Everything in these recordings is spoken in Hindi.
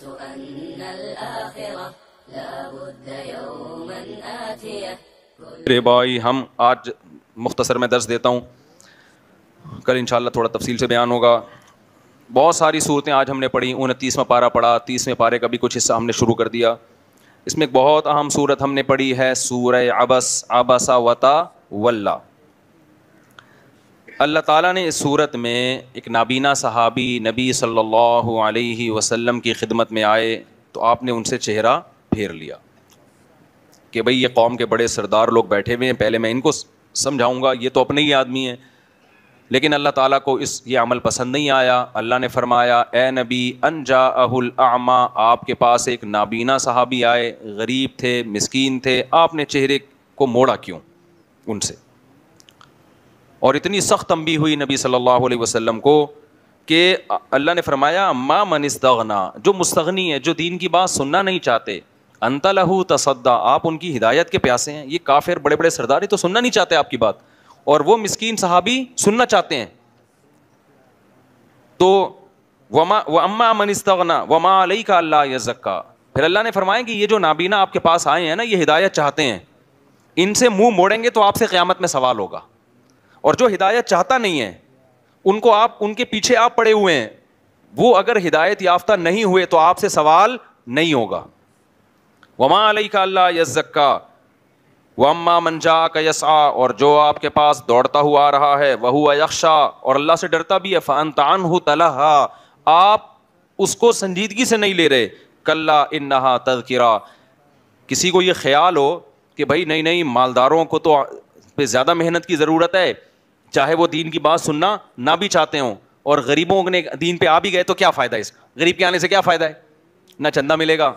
ظننت أن الآخرة لا بد يوما آتية रे भाई हम आज मुख्तसर में दर्ज देता हूँ कल इंशाल्लाह थोड़ा तफसील से बयान होगा बहुत सारी सूरतें आज हमने पढ़ी उनतीसवा पारा पढ़ा तीसवें पारे का भी कुछ हिस्सा हमने शुरू कर दिया इसमें एक बहुत अहम सूरत हमने पढ़ी है सूर अबस आबसा वता वल्ला अल्लाह ताला ने इस सूरत में एक नाबीना सहाबी नबी सल्लल्लाहु अलैहि वसल्लम की खिदमत में आए तो आपने उनसे चेहरा फेर लिया कि भाई ये कौम के बड़े सरदार लोग बैठे हुए हैं पहले मैं इनको समझाऊंगा ये तो अपने ही आदमी हैं लेकिन अल्लाह ताला को इस ये अमल पसंद नहीं आया अल्लाह ने फरमाया ए नबी अन अहुल आमा आपके पास एक नाबीना सहाबी आए गरीब थे मिसकीन थे आपने चेहरे को मोड़ा क्यों उनसे और इतनी सख्त तंबी हुई नबी सल्लल्लाहु अलैहि वसल्लम को कि अल्लाह ने फरमाया माँ मनस्तगना जो मुस्तगनी है जो दीन की बात सुनना नहीं चाहते अंता लहू तसद्दा आप उनकी हिदायत के प्यासे हैं ये काफिर बड़े बड़े सरदार तो सुनना नहीं चाहते आपकी बात और वो मस्किन साहबी सुनना चाहते हैं तो वमा व अम्मा मनस्तगना वमा अलई का अल्लाह यजक्का फिर अल्लाह ने फरमाया कि ये जो नाबीना आपके पास आए हैं ना ये हिदायत चाहते हैं इनसे मुंह मोड़ेंगे तो आपसे क़्यामत में सवाल होगा और जो हिदायत चाहता नहीं है उनको आप उनके पीछे आप पड़े हुए हैं वो अगर हिदायत याफ्ता नहीं हुए तो आपसे सवाल नहीं होगा वमा अली का अल्लाह यजक्का वम्मा मनजा का यसा और जो आपके पास दौड़ता हुआ आ रहा है वह हुआ यक्षा और अल्लाह से डरता भी है फ़ानतान हो तलहा आप उसको संजीदगी से नहीं ले रहे कल्ला इन्ना तदकिरा किसी को ये ख्याल हो कि भाई नहीं नहीं मालदारों को तो पे ज़्यादा मेहनत की ज़रूरत है चाहे वो दीन की बात सुनना ना भी चाहते हों और गरीबों ने दीन पे आ भी गए तो क्या फ़ायदा है इस गरीब के आने से क्या फ़ायदा है ना चंदा मिलेगा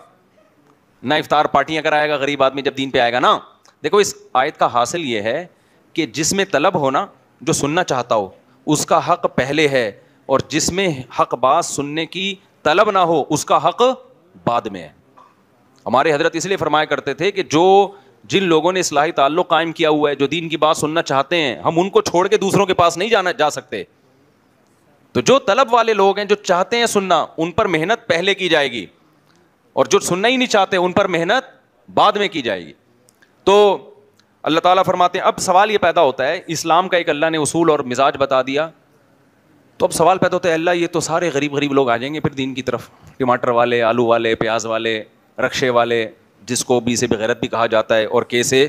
ना इफ्तार पार्टियाँ कराएगा गरीब आदमी जब दीन पे आएगा ना देखो इस आयत का हासिल ये है कि जिसमें तलब हो ना जो सुनना चाहता हो उसका हक पहले है और जिसमें हक बात सुनने की तलब ना हो उसका हक बाद में है हमारे हजरत इसलिए फरमाया करते थे कि जो जिन लोगों ने इसलाही ताल्लुक कायम किया हुआ है जो दीन की बात सुनना चाहते हैं हम उनको छोड़ के दूसरों के पास नहीं जाना जा सकते तो जो तलब वाले लोग हैं जो चाहते हैं सुनना उन पर मेहनत पहले की जाएगी और जो सुनना ही नहीं चाहते उन पर मेहनत बाद में की जाएगी तो अल्लाह ताला फरमाते हैं अब सवाल ये पैदा होता है इस्लाम का एक अल्लाह ने उसूल और मिजाज बता दिया तो अब सवाल पैदा होता है अल्लाह ये तो सारे गरीब गरीब लोग आ जाएंगे फिर दीन की तरफ टमाटर वाले आलू वाले प्याज वाले रक्शे वाले जिसको बी से बगैरत भी कहा जाता है और कैसे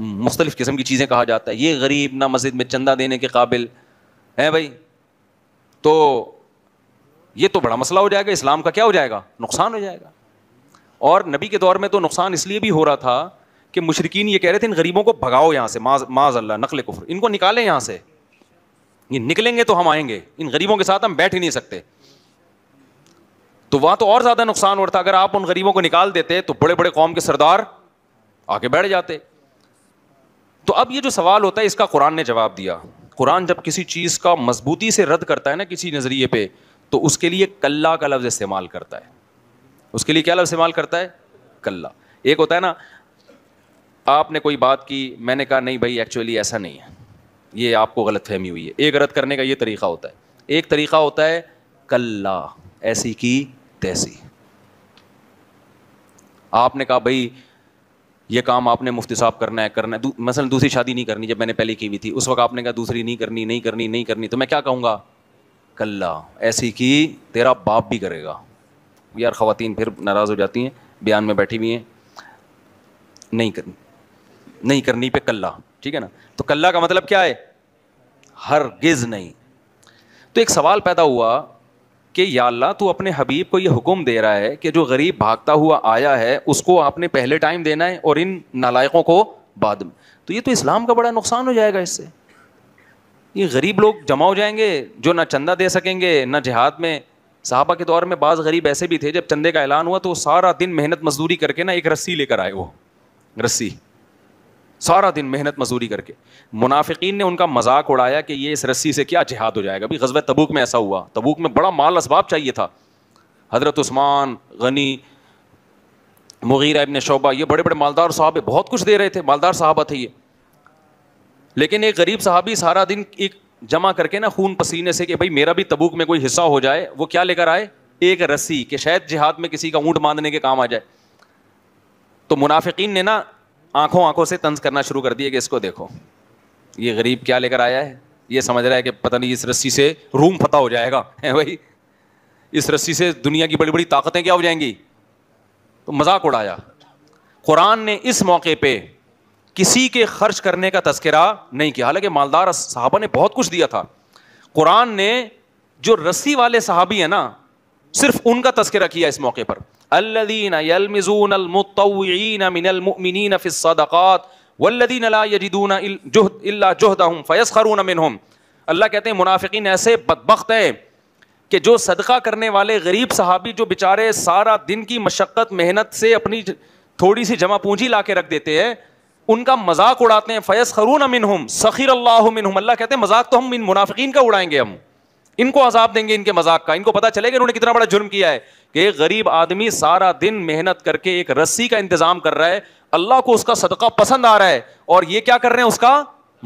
मुख्तलिफ़ किस्म की चीज़ें कहा जाता है ये गरीब ना मस्जिद में चंदा देने के काबिल हैं भाई तो ये तो बड़ा मसला हो जाएगा इस्लाम का क्या हो जाएगा नुकसान हो जाएगा और नबी के दौर में तो नुकसान इसलिए भी हो रहा था कि मुशरकिन ये कह रहे थे इन गरीबों को भगाओ यहाँ से माज माज अल्लाह नकल कुफर इनको निकालें यहाँ से ये निकलेंगे तो हम आएंगे इन गरीबों के साथ हम बैठ ही नहीं सकते तो वहां तो और ज्यादा नुकसान होता अगर आप उन गरीबों को निकाल देते तो बड़े बड़े कौम के सरदार आगे बैठ जाते तो अब ये जो सवाल होता है इसका कुरान ने जवाब दिया कुरान जब किसी चीज़ का मजबूती से रद्द करता है ना किसी नज़रिए पे तो उसके लिए कल्ला का लफ्ज़ इस्तेमाल करता है उसके लिए क्या लफ्ज़ इस्तेमाल करता है कल्ला एक होता है ना आपने कोई बात की मैंने कहा नहीं भाई एक्चुअली ऐसा नहीं है ये आपको गलत फहमी हुई है एक रद्द करने का ये तरीक़ा होता है एक तरीक़ा होता है कल्ला ऐसी की तैसी आपने कहा भाई ये काम आपने मुफ्ती साहब करना है करना है दू, मसलन दूसरी शादी नहीं करनी जब मैंने पहले की हुई थी उस वक्त आपने कहा दूसरी नहीं करनी नहीं करनी नहीं करनी तो मैं क्या कहूँगा कल्ला ऐसी की तेरा बाप भी करेगा यार ख़वान फिर नाराज़ हो जाती हैं बयान में बैठी हुई हैं नहीं करनी नहीं करनी पे कल्ला ठीक है ना तो कल्ला का मतलब क्या है हरगिज़ नहीं तो एक सवाल पैदा हुआ कि या अल्लाह तू अपने हबीब को ये हुक्म दे रहा है कि जो गरीब भागता हुआ आया है उसको आपने पहले टाइम देना है और इन नालायकों को बाद में तो ये तो इस्लाम का बड़ा नुकसान हो जाएगा इससे ये गरीब लोग जमा हो जाएंगे जो ना चंदा दे सकेंगे ना जिहाद में साहबा के दौर में बाज़ गरीब ऐसे भी थे जब चंदे का ऐलान हुआ तो सारा दिन मेहनत मजदूरी करके ना एक रस्सी लेकर आए वो रस्सी सारा दिन मेहनत मजूरी करके मुनाफिकीन ने उनका मजाक उड़ाया कि ये इस रस्सी से क्या जिहाद हो जाएगा अभी गजब तबूक में ऐसा हुआ तबूक में बड़ा माल इसबाब चाहिए था हज़रत Usman Ghani Mughira ibn Shuba ये बड़े बड़े मालदार साहब बहुत कुछ दे रहे थे मालदार साहबा थे ये लेकिन एक गरीब साहबी सारा दिन एक जमा करके ना खून पसीने से कि भाई मेरा भी तबूक में कोई हिस्सा हो जाए वो क्या लेकर आए एक रस्सी कि शायद जिहाद में किसी का ऊँट बांधने के काम आ जाए तो मुनाफिकीन ने ना आंखों आंखों से तंज करना शुरू कर दिए कि इसको देखो ये गरीब क्या लेकर आया है ये समझ रहा है कि पता नहीं इस रस्सी से रूम फता हो जाएगा है भाई इस रस्सी से दुनिया की बड़ी बड़ी ताकतें क्या हो जाएंगी तो मजाक उड़ाया कुरान ने इस मौके पे किसी के खर्च करने का तस्करा नहीं किया हालांकि मालदार साहबा ने बहुत कुछ दिया था कुरान ने जो रस्सी वाले साहबी हैं ना सिर्फ उनका तस्करा किया इस मौके पर अल्लदीन यलमिजून अलमुतवीन मिनलमुमिनीन फ़िसदाक़ात वल्लदीन ला यजिदून इल्ला जुहदहुम फ़यसखरून मिनहुम अल्लाह कहते हैं मुनाफिकीन ऐसे बदबख्त हैं कि जो सदका करने वाले गरीब सहाबी जो बेचारे सारा दिन की मशक्क़त मेहनत से अपनी थोड़ी सी जमा पूंजी ला के रख देते हैं उनका मजाक उड़ाते हैं फ़यस खरून मिनहुम सखीर अल्लाह मिनहुम अल्लाह कहते हैं मजाक तो हम इन मुनाफिकीन का उड़ाएंगे हम इनको अजाब देंगे इनके मजाक का इनको पता चलेगा इन्होंने कितना बड़ा जुर्म किया है कि गरीब आदमी सारा दिन मेहनत करके एक रस्सी का इंतजाम कर रहा है अल्लाह को उसका सदका पसंद आ रहा है और ये क्या कर रहे हैं उसका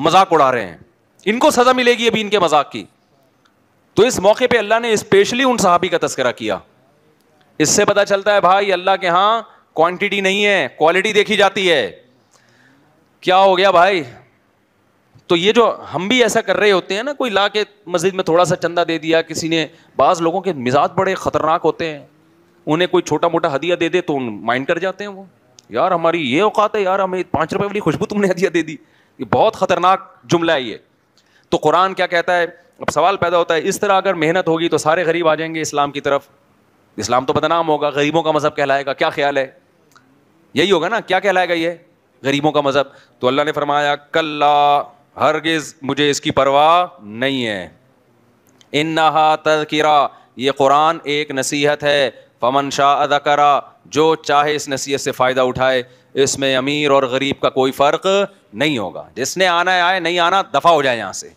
मजाक उड़ा रहे हैं इनको सजा मिलेगी अभी इनके मजाक की तो इस मौके पे अल्लाह ने स्पेशली उन साहबी का तस्करा किया इससे पता चलता है भाई अल्लाह के यहां क्वांटिटी नहीं है क्वालिटी देखी जाती है क्या हो गया भाई तो ये जो हम भी ऐसा कर रहे होते हैं ना कोई ला के मस्जिद में थोड़ा सा चंदा दे दिया किसी ने बाज़ लोगों के मिजाज बड़े ख़तरनाक होते हैं उन्हें कोई छोटा मोटा हदिया दे दे तो उन माइंड कर जाते हैं वो यार हमारी ये औकात है यार हमें पाँच रुपये वाली खुशबू तुमने हदिया दे दी ये बहुत ख़तरनाक जुमला है ये तो कुरान क्या कहता है अब सवाल पैदा होता है इस तरह अगर मेहनत होगी तो सारे गरीब आ जाएंगे इस्लाम की तरफ इस्लाम तो बदनाम होगा गरीबों का मज़हब कहलाएगा क्या ख्याल है यही होगा ना क्या कहलाएगा ये गरीबों का मज़हब तो अल्लाह ने फरमाया कल्ला हरगिज़ मुझे इसकी परवाह नहीं है इन नहा तजकिरा ये कुरान एक नसीहत है फमन शाह अदाकरा जो चाहे इस नसीहत से फ़ायदा उठाए इसमें अमीर और गरीब का कोई फ़र्क नहीं होगा जिसने आना है आए नहीं आना दफ़ा हो जाए यहाँ से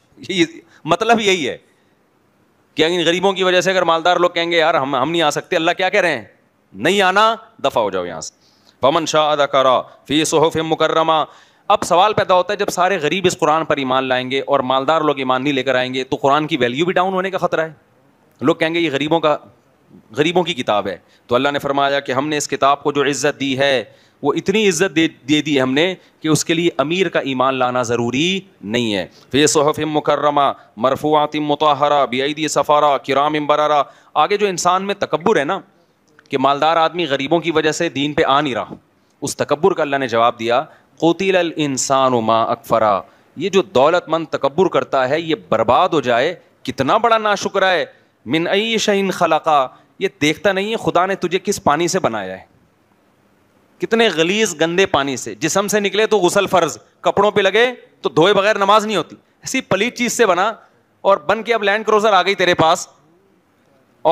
मतलब यही है कि इन गरीबों की वजह से अगर मालदार लोग कहेंगे यार हम हम नहीं आ सकते अल्लाह क्या कह रहे हैं नहीं आना दफ़ा हो जाओ यहाँ से फमन शाह अदाकारा फ़ी सहफ़ मुकर्रमा अब सवाल पैदा होता है जब सारे गरीब इस कुरान पर ईमान लाएंगे और मालदार लोग ईमान नहीं लेकर आएंगे तो कुरान की वैल्यू भी डाउन होने का खतरा है लोग कहेंगे ये गरीबों का गरीबों की किताब है तो अल्लाह ने फरमाया कि हमने इस किताब को जो इज़्ज़त दी है वो इतनी इज़्ज़त दे दे दी हमने कि उसके लिए अमीर का ईमान लाना ज़रूरी नहीं है तो फिर सहफ़ मुकर्रमा मरफूआत मतहरा बेदी सफ़ारा किराम बरारा आगे जो इंसान में तकबर है ना कि मालदार आदमी गरीबों की वजह से दीन पे आ नहीं रहा उस तकबर का अल्लाह ने जवाब दिया कतिल इंसान उमा अकफरा ये जो दौलतमंद तकबर करता है ये बर्बाद हो जाए कितना बड़ा ना नाशुक्रा है मिन शहीन खलका ये देखता नहीं है खुदा ने तुझे किस पानी से बनाया है कितने गलीज गंदे पानी से जिसम से निकले तो गुसल फर्ज कपड़ों पर लगे तो धोए बगैर नमाज नहीं होती ऐसी पली चीज़ से बना और बन के अब लैंड क्रोजर आ गई तेरे पास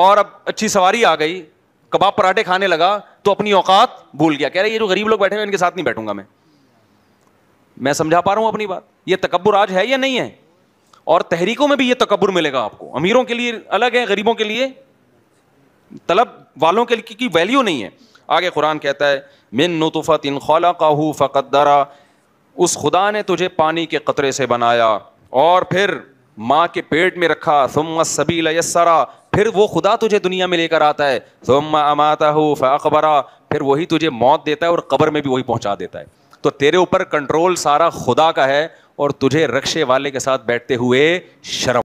और अब अच्छी सवारी आ गई कबाब पराठे खाने लगा तो अपनी औकात भूल गया कह रहे ये जो गरीब लोग बैठे हुए इनके साथ नहीं बैठूंगा मैं मैं समझा पा रहा हूँ अपनी बात ये तकबर आज है या नहीं है और तहरीकों में भी ये तकबर मिलेगा आपको अमीरों के लिए अलग है गरीबों के लिए तलब वालों के लिए वैल्यू नहीं है आगे कुरान कहता है मिन नतुफ़ा तिन खौला काहू फ़कदरा उस खुदा ने तुझे पानी के कतरे से बनाया और फिर माँ के पेट में रखा सुम सबील यसरा फिर वो खुदा तुझे दुनिया में लेकर आता है सुम अमाता हो फ़ाकबरा फिर वही तुझे मौत देता है और कब्र में भी वही पहुँचा देता है तो तेरे ऊपर कंट्रोल सारा खुदा का है और तुझे रक्षे वाले के साथ बैठते हुए शर्म